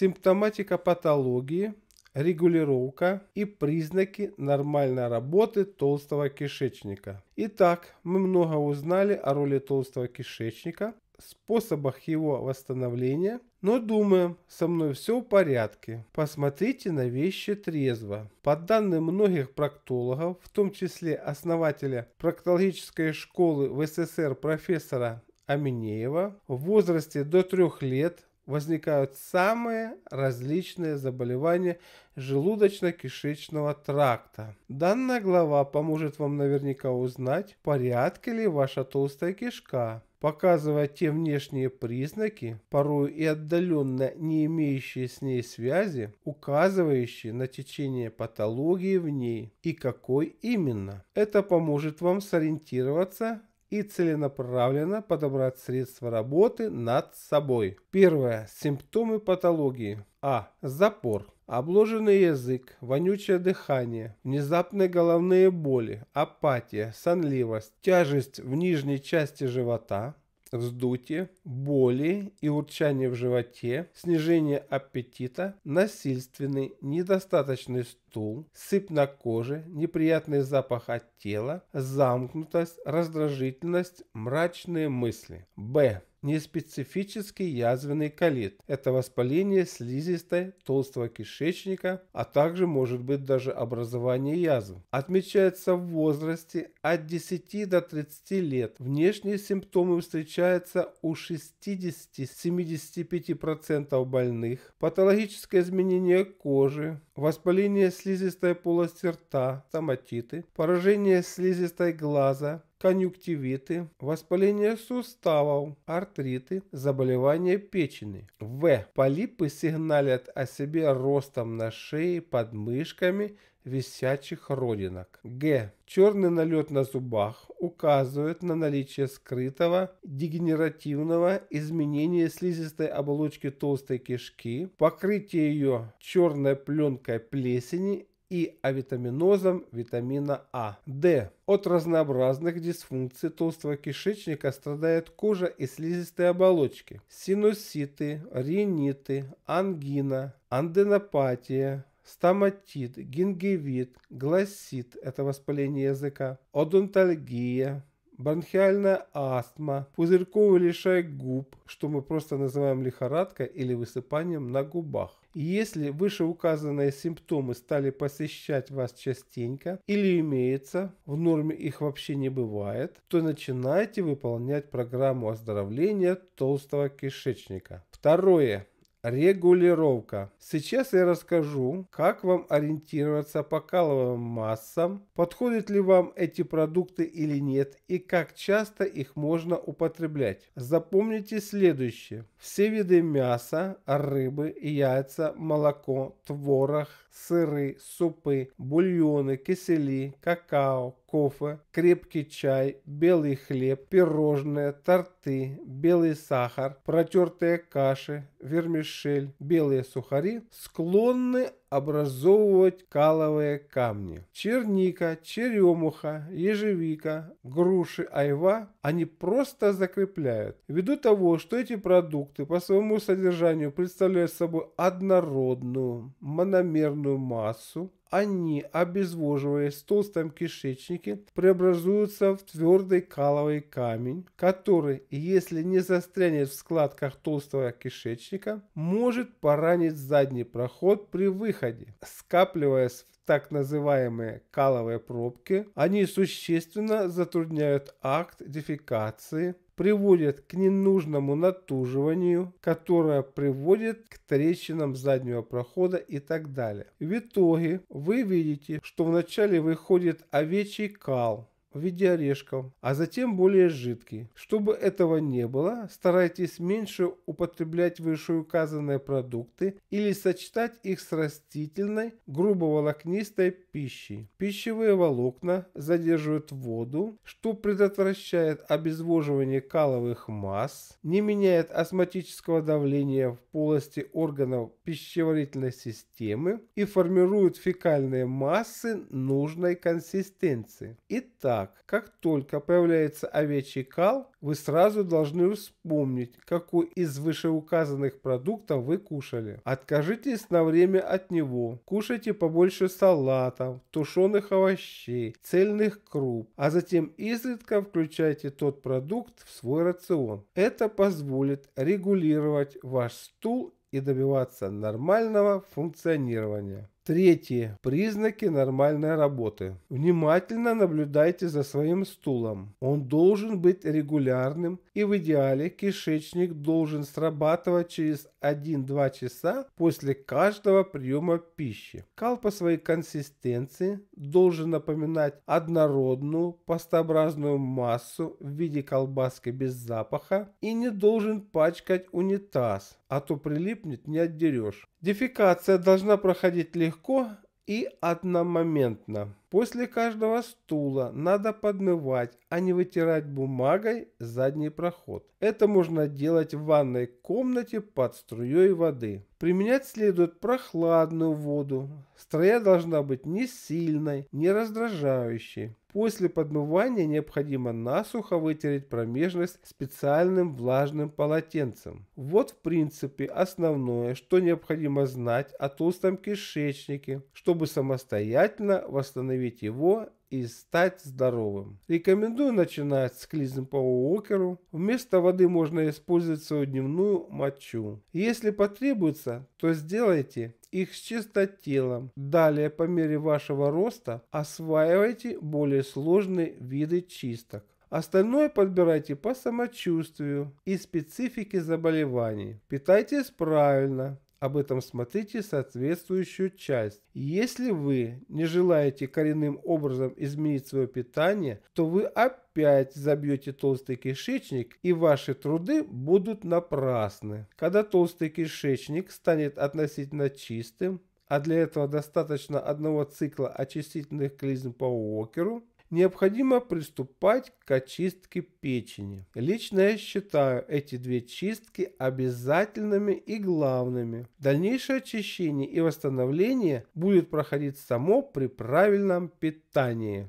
симптоматика патологии, регулировка и признаки нормальной работы толстого кишечника. Итак, мы много узнали о роли толстого кишечника, способах его восстановления, но думаем, со мной все в порядке. Посмотрите на вещи трезво. По данным многих проктологов, в том числе основателя проктологической школы в СССР профессора Аминеева, в возрасте до трех лет возникают самые различные заболевания желудочно-кишечного тракта. Данная глава поможет вам наверняка узнать, в порядке ли ваша толстая кишка, показывая те внешние признаки, порой и отдаленно не имеющие с ней связи, указывающие на течение патологии в ней и какой именно. Это поможет вам сориентироваться и целенаправленно подобрать средства работы над собой. Первое. Симптомы патологии. А. Запор. Обложенный язык, вонючее дыхание, внезапные головные боли, апатия, сонливость, тяжесть в нижней части живота, вздутие, боли и урчание в животе, снижение аппетита, насильственный недостаточный стул, сыпь на коже, неприятный запах от тела, замкнутость, раздражительность, мрачные мысли. Б неспецифический язвенный колит. Это воспаление слизистой толстого кишечника, а также может быть даже образование язв. Отмечается в возрасте от 10 до 30 лет. Внешние симптомы встречаются у 60-75% больных. Патологическое изменение кожи, воспаление слизистой полости рта, стоматиты, поражение слизистой глаза, конъюнктивиты, воспаление суставов, артриты, заболевания печени. В. Полипы сигналят о себе ростом на шее, подмышками, висячих родинок. Г. Черный налет на зубах указывает на наличие скрытого дегенеративного изменения слизистой оболочки толстой кишки, покрытие ее черной пленкой плесени и авитаминозом витамина А. Д. От разнообразных дисфункций толстого кишечника страдает кожа и слизистые оболочки. Синуситы, риниты, ангина, анденопатия, стоматит, гингивит, гласит – это воспаление языка, одонтальгия, бронхиальная астма, пузырьковый лишай губ, что мы просто называем лихорадкой или высыпанием на губах. И если вышеуказанные симптомы стали посещать вас частенько или имеется, в норме их вообще не бывает, то начинайте выполнять программу оздоровления толстого кишечника. Второе. Регулировка. Сейчас я расскажу, как вам ориентироваться по каловым массам, подходят ли вам эти продукты или нет и как часто их можно употреблять. Запомните следующее. Все виды мяса, рыбы, яйца, молоко, творог, сыры, супы, бульоны, кисели, какао, кофе, крепкий чай, белый хлеб, пирожные, торты, белый сахар, протертые каши, вермишель, белые сухари склонны образовывать каловые камни. Черника, черемуха, ежевика, груши, айва они просто закрепляют. Ввиду того, что эти продукты по своему содержанию представляют собой однородную, мономерную массу, они, обезвоживаясь в толстом кишечнике, преобразуются в твердый каловый камень, который, если не застрянет в складках толстого кишечника, может поранить задний проход при выходе, скапливаясь в так называемые каловые пробки, они существенно затрудняют акт дефекации, приводят к ненужному натуживанию, которое приводит к трещинам заднего прохода и так далее. В итоге вы видите, что вначале выходит овечий кал, в виде орешков, а затем более жидкий. Чтобы этого не было, старайтесь меньше употреблять вышеуказанные продукты или сочетать их с растительной грубоволокнистой пищей. Пищевые волокна задерживают воду, что предотвращает обезвоживание каловых масс, не меняет астматического давления в полости органов пищеварительной системы и формирует фекальные массы нужной консистенции. Итак, так. Как только появляется овечий кал, вы сразу должны вспомнить, какой из вышеуказанных продуктов вы кушали. Откажитесь на время от него. Кушайте побольше салатов, тушеных овощей, цельных круп, а затем изредка включайте тот продукт в свой рацион. Это позволит регулировать ваш стул и добиваться нормального функционирования. Третье. Признаки нормальной работы. Внимательно наблюдайте за своим стулом. Он должен быть регулярным и в идеале кишечник должен срабатывать через 1-2 часа после каждого приема пищи. Кал по своей консистенции должен напоминать однородную пастообразную массу в виде колбаски без запаха и не должен пачкать унитаз, а то прилипнет не отдерешь. Дефекация должна проходить легко легко и одномоментно. После каждого стула надо подмывать, а не вытирать бумагой задний проход. Это можно делать в ванной комнате под струей воды. Применять следует прохладную воду. Строя должна быть не сильной, не раздражающей. После подмывания необходимо насухо вытереть промежность специальным влажным полотенцем. Вот в принципе основное, что необходимо знать о толстом кишечнике, чтобы самостоятельно восстановить восстановить его и стать здоровым. Рекомендую начинать с клизм по уокеру. Вместо воды можно использовать свою дневную мочу. Если потребуется, то сделайте их с чистотелом. Далее, по мере вашего роста, осваивайте более сложные виды чисток. Остальное подбирайте по самочувствию и специфике заболеваний. Питайтесь правильно об этом смотрите соответствующую часть. Если вы не желаете коренным образом изменить свое питание, то вы опять забьете толстый кишечник и ваши труды будут напрасны. Когда толстый кишечник станет относительно чистым, а для этого достаточно одного цикла очистительных клизм по Уокеру, необходимо приступать к очистке печени. Лично я считаю эти две чистки обязательными и главными. Дальнейшее очищение и восстановление будет проходить само при правильном питании.